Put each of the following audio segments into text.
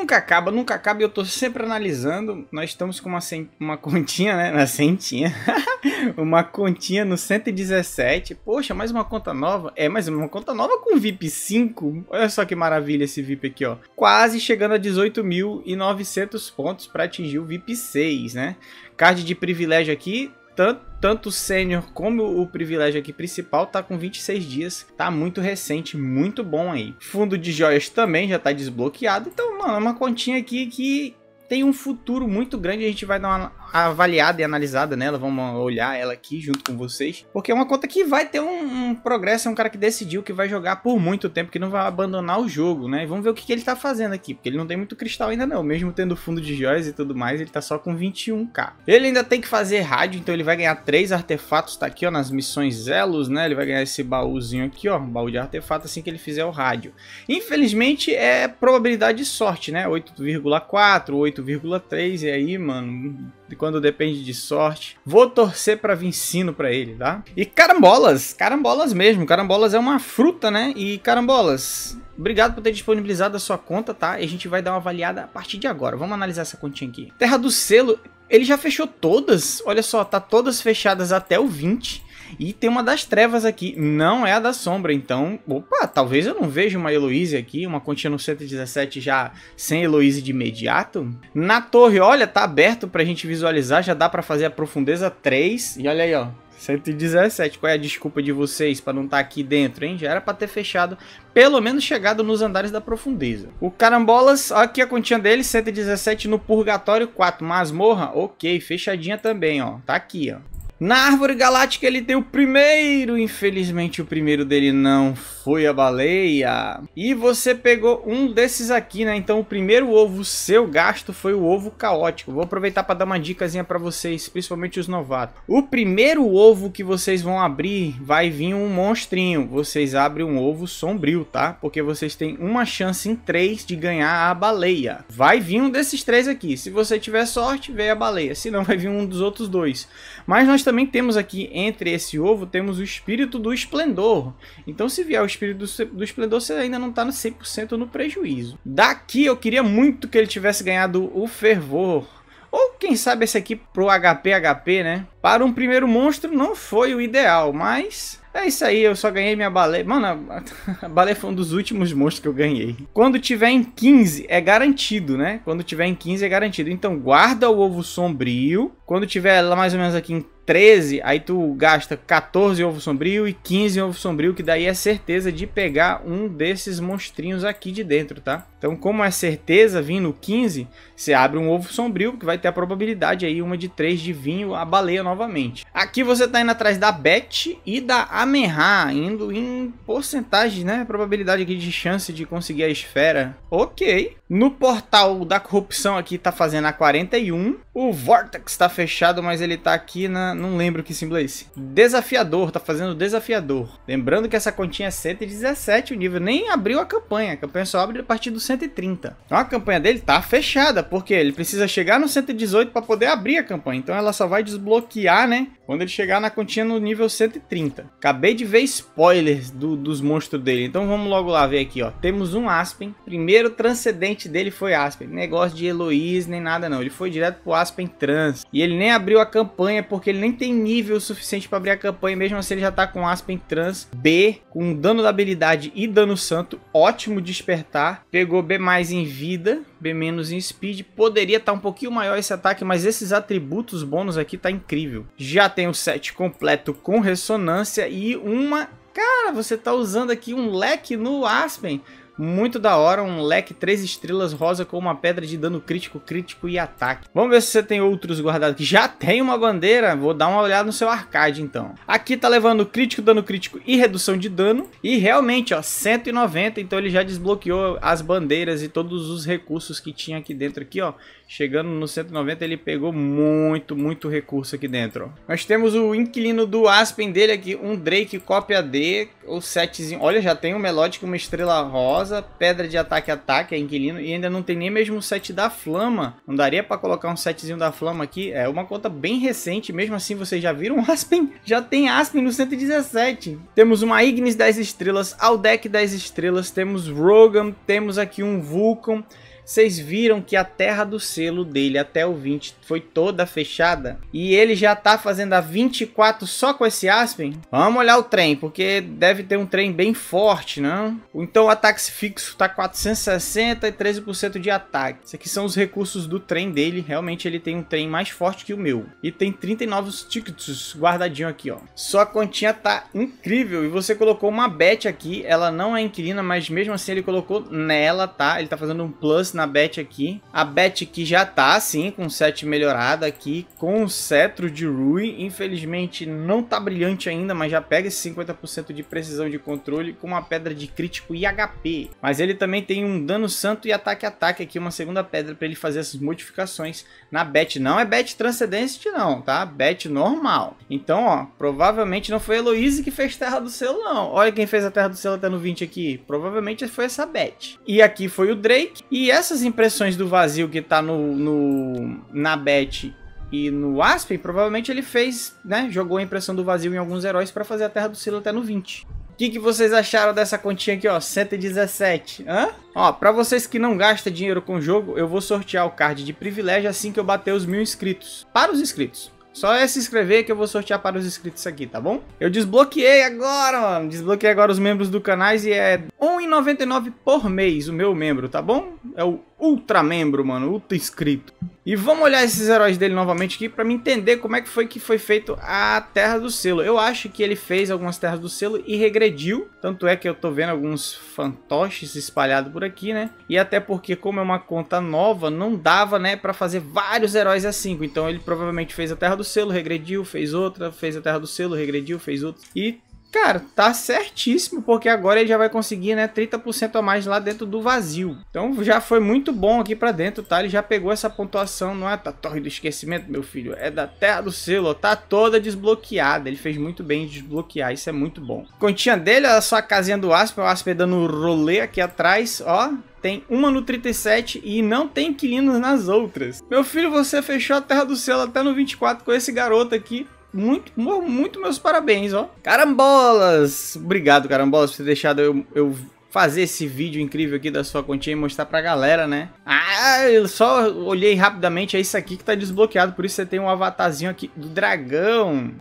Nunca acaba, nunca acaba e eu tô sempre analisando. Nós estamos com uma, uma continha, né? Na centinha. uma continha no 117. Poxa, mais uma conta nova. É, mais uma conta nova com VIP 5. Olha só que maravilha esse VIP aqui, ó. Quase chegando a 18.900 pontos para atingir o VIP 6, né? Card de privilégio aqui, tanto, tanto o sênior como o privilégio aqui principal tá com 26 dias. Tá muito recente, muito bom aí. Fundo de joias também já tá desbloqueado. Então, mano, é uma continha aqui que tem um futuro muito grande. A gente vai dar uma avaliada e analisada nela, vamos olhar ela aqui junto com vocês, porque é uma conta que vai ter um, um progresso, é um cara que decidiu que vai jogar por muito tempo, que não vai abandonar o jogo, né? E vamos ver o que, que ele tá fazendo aqui, porque ele não tem muito cristal ainda não, mesmo tendo fundo de joias e tudo mais, ele tá só com 21k. Ele ainda tem que fazer rádio, então ele vai ganhar três artefatos, tá aqui ó, nas missões Zelos, né? Ele vai ganhar esse baúzinho aqui ó, um baú de artefato assim que ele fizer o rádio. Infelizmente é probabilidade de sorte, né? 8,4, 8,3 e aí, mano, quando depende de sorte. Vou torcer para vir ensino para ele, tá? E carambolas, carambolas mesmo. Carambolas é uma fruta, né? E carambolas, Obrigado por ter disponibilizado a sua conta, tá? E a gente vai dar uma avaliada a partir de agora. Vamos analisar essa continha aqui. Terra do Selo, ele já fechou todas. Olha só, tá todas fechadas até o 20. E tem uma das trevas aqui, não é a da sombra, então, opa, talvez eu não veja uma Heloise aqui, uma Continua 117 já sem Heloise de imediato. Na torre, olha, tá aberto pra gente visualizar, já dá pra fazer a profundeza 3, e olha aí, ó, 117. Qual é a desculpa de vocês para não estar tá aqui dentro, hein? Já era para ter fechado, pelo menos chegado nos andares da profundeza. O Carambolas, aqui a continha dele, 117 no Purgatório 4. Masmorra, ok, fechadinha também, ó. Tá aqui, ó. Na Árvore Galáctica ele tem o primeiro, infelizmente o primeiro dele não foi a baleia. E você pegou um desses aqui, né? Então o primeiro ovo seu gasto foi o ovo caótico. Vou aproveitar para dar uma dicasinha para vocês, principalmente os novatos. O primeiro ovo que vocês vão abrir vai vir um monstrinho. Vocês abrem um ovo sombrio, tá? Porque vocês têm uma chance em três de ganhar a baleia. Vai vir um desses três aqui. Se você tiver sorte, vem a baleia. Se não, vai vir um dos outros dois. Mas nós também temos aqui, entre esse ovo, temos o espírito do esplendor. Então se vier o espírito do esplendor, você ainda não está no 100% no prejuízo. Daqui eu queria muito que ele tivesse ganhado o fervor. Ou quem sabe esse aqui pro HP HP, né? Para um primeiro monstro não foi o ideal, mas é isso aí, eu só ganhei minha baleia. Mano, a, baleia foi um dos últimos monstros que eu ganhei. Quando tiver em 15 é garantido, né? Quando tiver em 15 é garantido. Então guarda o ovo sombrio. Quando tiver lá mais ou menos aqui em 13, aí tu gasta 14 ovo sombrio e 15 ovo sombrio, que daí é certeza de pegar um desses monstrinhos aqui de dentro, tá? Então, como é certeza, vindo 15, você abre um ovo sombrio, que vai ter a probabilidade aí, uma de 3 de vinho, a baleia novamente. Aqui você tá indo atrás da Bet e da Amenha, indo em porcentagem, né? Probabilidade aqui de chance de conseguir a esfera. Ok, no portal da corrupção aqui tá fazendo a 41. O Vortex tá fechado, mas ele tá aqui na... Não lembro que símbolo é esse. Desafiador, tá fazendo desafiador. Lembrando que essa continha é 117, o nível nem abriu a campanha. A campanha só abre a partir do 130. Então a campanha dele tá fechada, porque ele precisa chegar no 118 para poder abrir a campanha. Então ela só vai desbloquear, né? Quando ele chegar na continha no nível 130. Acabei de ver spoilers do, dos monstros dele. Então vamos logo lá ver aqui, ó. Temos um Aspen. Primeiro transcendente dele foi Aspen. Negócio de Eloise nem nada não. Ele foi direto pro Aspen Trans. E ele nem abriu a campanha porque ele nem tem nível suficiente para abrir a campanha. Mesmo assim ele já tá com Aspen Trans B, com dano da habilidade e dano santo. Ótimo despertar. Pegou B mais em vida, B menos em speed. Poderia estar tá um pouquinho maior esse ataque, mas esses atributos bônus aqui tá incrível. Já tem o set completo com ressonância e uma... Cara, você tá usando aqui um leque no Aspen muito da hora, um leque 3 estrelas rosa com uma pedra de dano crítico, crítico e ataque. Vamos ver se você tem outros guardados aqui. Já tem uma bandeira, vou dar uma olhada no seu arcade então. Aqui tá levando crítico, dano crítico e redução de dano. E realmente, ó, 190, então ele já desbloqueou as bandeiras e todos os recursos que tinha aqui dentro aqui, ó. Chegando no 190 ele pegou muito, muito recurso aqui dentro. Nós temos o inquilino do Aspen dele aqui, um Drake cópia D, ou setzinho. Olha, já tem um Melodic, uma estrela rosa casa, pedra de ataque ataque, é inquilino, e ainda não tem nem mesmo o set da flama. Não daria para colocar um setzinho da flama aqui? É uma conta bem recente, mesmo assim vocês já viram Aspen? Já tem Aspen no 117. Temos uma Ignis 10 estrelas, Aldec 10 estrelas, temos Rogan, temos aqui um Vulcan, vocês viram que a terra do selo dele até o 20 foi toda fechada? E ele já tá fazendo a 24 só com esse Aspen? Vamos olhar o trem, porque deve ter um trem bem forte, não? Então o ataque fixo tá 460 e 13% de ataque. Isso aqui são os recursos do trem dele. Realmente ele tem um trem mais forte que o meu. E tem 39 tickets guardadinho aqui, ó. Sua continha tá incrível. E você colocou uma bet aqui. Ela não é inquilina, mas mesmo assim ele colocou nela, tá? Ele tá fazendo um plus na na Beth aqui. A Beth que já tá, sim, com set melhorada aqui, com o cetro de Rui. Infelizmente não tá brilhante ainda, mas já pega esse 50% de precisão de controle com uma pedra de crítico e HP. Mas ele também tem um dano santo e ataque-ataque aqui, uma segunda pedra para ele fazer essas modificações na Beth Não é Beth Transcendente não, tá? Beth normal. Então, ó, provavelmente não foi Heloise que fez Terra do Selo, não. Olha quem fez a Terra do Selo até no 20 aqui. Provavelmente foi essa Beth E aqui foi o Drake. E essa essas impressões do vazio que tá no, no na Bet e no Aspen, provavelmente ele fez, né? Jogou a impressão do vazio em alguns heróis para fazer a Terra do Silo até no 20. O que, que vocês acharam dessa continha aqui, ó? 117. Hã? Ó, pra vocês que não gastam dinheiro com o jogo, eu vou sortear o card de privilégio assim que eu bater os mil inscritos. Para os inscritos. Só é se inscrever que eu vou sortear para os inscritos aqui, tá bom? Eu desbloqueei agora, mano. Desbloqueei agora os membros do canais e é R$1,99 por mês o meu membro, tá bom? É o ultra membro, mano. Ultra inscrito. E vamos olhar esses heróis dele novamente aqui para me entender como é que foi que foi feito a Terra do Selo. Eu acho que ele fez algumas Terras do Selo e regrediu, tanto é que eu tô vendo alguns fantoches espalhados por aqui, né? E até porque como é uma conta nova, não dava, né, para fazer vários heróis a 5. Então ele provavelmente fez a Terra do Selo, regrediu, fez outra, fez a Terra do Selo, regrediu, fez outra. E Cara, tá certíssimo, porque agora ele já vai conseguir, né, 30% a mais lá dentro do vazio. Então já foi muito bom aqui pra dentro, tá? Ele já pegou essa pontuação, não é da Torre do Esquecimento, meu filho, é da Terra do Selo, tá toda desbloqueada. Ele fez muito bem em desbloquear, isso é muito bom. Continha dele, olha só a casinha do Asper, o Asper dando rolê aqui atrás, ó. Tem uma no 37 e não tem inquilinos nas outras. Meu filho, você fechou a Terra do Selo até no 24 com esse garoto aqui muito, muito meus parabéns, ó. Carambolas! Obrigado, Carambolas, por ter deixado eu, eu fazer esse vídeo incrível aqui da sua continha e mostrar pra galera, né? Ah, eu só olhei rapidamente, é isso aqui que tá desbloqueado, por isso você tem um avatarzinho aqui do dragão.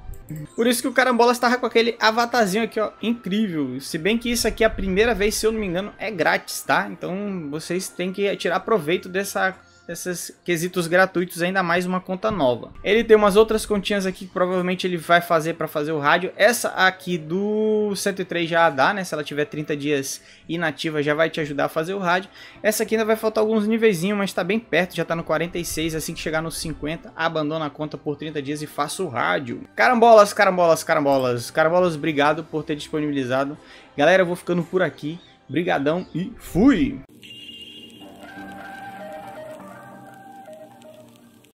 Por isso que o Carambola tava com aquele avatarzinho aqui, ó, incrível. Se bem que isso aqui, é a primeira vez, se eu não me engano, é grátis, tá? Então vocês têm que tirar proveito dessa esses quesitos gratuitos, ainda mais uma conta nova. Ele tem umas outras continhas aqui que provavelmente ele vai fazer para fazer o rádio. Essa aqui do 103 já dá, né? Se ela tiver 30 dias inativa, já vai te ajudar a fazer o rádio. Essa aqui ainda vai faltar alguns niveizinhos, mas está bem perto, já está no 46. Assim que chegar no 50, abandona a conta por 30 dias e faça o rádio. Carambolas, carambolas, carambolas. Carambolas, obrigado por ter disponibilizado. Galera, eu vou ficando por aqui. Brigadão e fui!